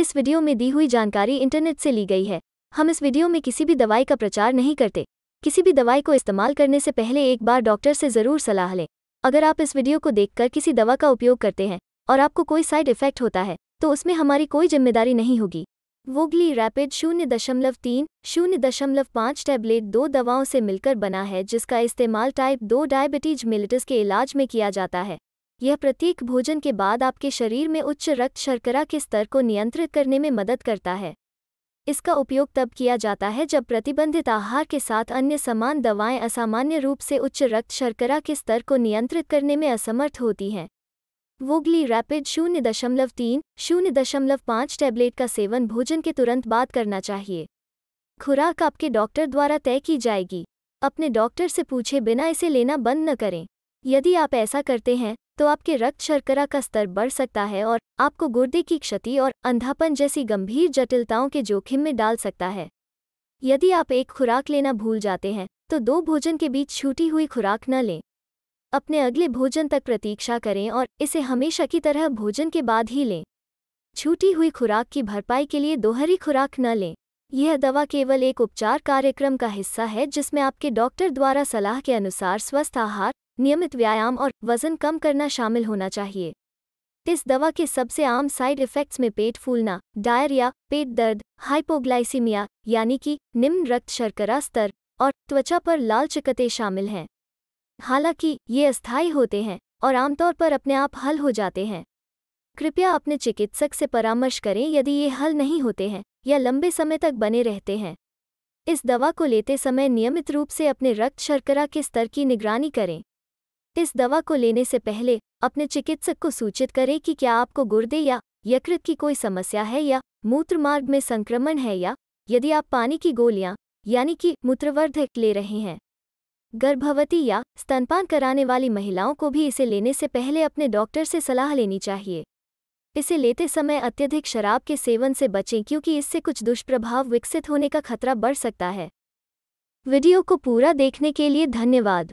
इस वीडियो में दी हुई जानकारी इंटरनेट से ली गई है हम इस वीडियो में किसी भी दवाई का प्रचार नहीं करते किसी भी दवाई को इस्तेमाल करने से पहले एक बार डॉक्टर से ज़रूर सलाह लें अगर आप इस वीडियो को देखकर किसी दवा का उपयोग करते हैं और आपको कोई साइड इफेक्ट होता है तो उसमें हमारी कोई जिम्मेदारी नहीं होगी वोगली रैपिड शून्य दशमलव तीन शून्य दशमलव पाँच टैबलेट दो दवाओं से मिलकर बना है जिसका इस्तेमाल टाइप दो डायबिटीज मिलिटस के इलाज में किया जाता है यह प्रत्येक भोजन के बाद आपके शरीर में उच्च रक्त शर्करा के स्तर को नियंत्रित करने में मदद करता है इसका उपयोग तब किया जाता है जब प्रतिबंधित आहार के साथ अन्य समान दवाएं असामान्य रूप से उच्च रक्त शर्करा के स्तर को नियंत्रित करने में असमर्थ होती हैं वोगली रैपिड शून्य दशमलव तीन शून्य दशमलव पाँच टैबलेट का सेवन भोजन के तुरंत बाद करना चाहिए खुराक आपके डॉक्टर द्वारा तय की जाएगी अपने डॉक्टर से पूछे बिना इसे लेना बंद न करें यदि आप ऐसा करते हैं तो आपके रक्त शर्करा का स्तर बढ़ सकता है और आपको गुर्दे की क्षति और अंधापन जैसी गंभीर जटिलताओं के जोखिम में डाल सकता है यदि आप एक खुराक लेना भूल जाते हैं तो दो भोजन के बीच छूटी हुई खुराक न लें अपने अगले भोजन तक प्रतीक्षा करें और इसे हमेशा की तरह भोजन के बाद ही लें छूटी हुई खुराक की भरपाई के लिए दोहरी खुराक न लें यह दवा केवल एक उपचार कार्यक्रम का हिस्सा है जिसमें आपके डॉक्टर द्वारा सलाह के अनुसार स्वस्थ आहार नियमित व्यायाम और वजन कम करना शामिल होना चाहिए इस दवा के सबसे आम साइड इफ़ेक्ट्स में पेट फूलना डायरिया पेट दर्द हाइपोग्लाइसीमिया यानी कि निम्न रक्त शर्करा स्तर और त्वचा पर लाल चिकते शामिल हैं हालांकि ये अस्थायी होते हैं और आमतौर पर अपने आप हल हो जाते हैं कृपया अपने चिकित्सक से परामर्श करें यदि ये हल नहीं होते हैं या लंबे समय तक बने रहते हैं इस दवा को लेते समय नियमित रूप से अपने रक्त शर्करा के स्तर की निगरानी करें इस दवा को लेने से पहले अपने चिकित्सक को सूचित करें कि क्या आपको गुर्दे या यकृत की कोई समस्या है या मूत्रमार्ग में संक्रमण है या यदि आप पानी की गोलियां यानी कि मूत्रवर्धक ले रहे हैं गर्भवती या स्तनपान कराने वाली महिलाओं को भी इसे लेने से पहले अपने डॉक्टर से सलाह लेनी चाहिए इसे लेते समय अत्यधिक शराब के सेवन से बचें क्योंकि इससे कुछ दुष्प्रभाव विकसित होने का खतरा बढ़ सकता है वीडियो को पूरा देखने के लिए धन्यवाद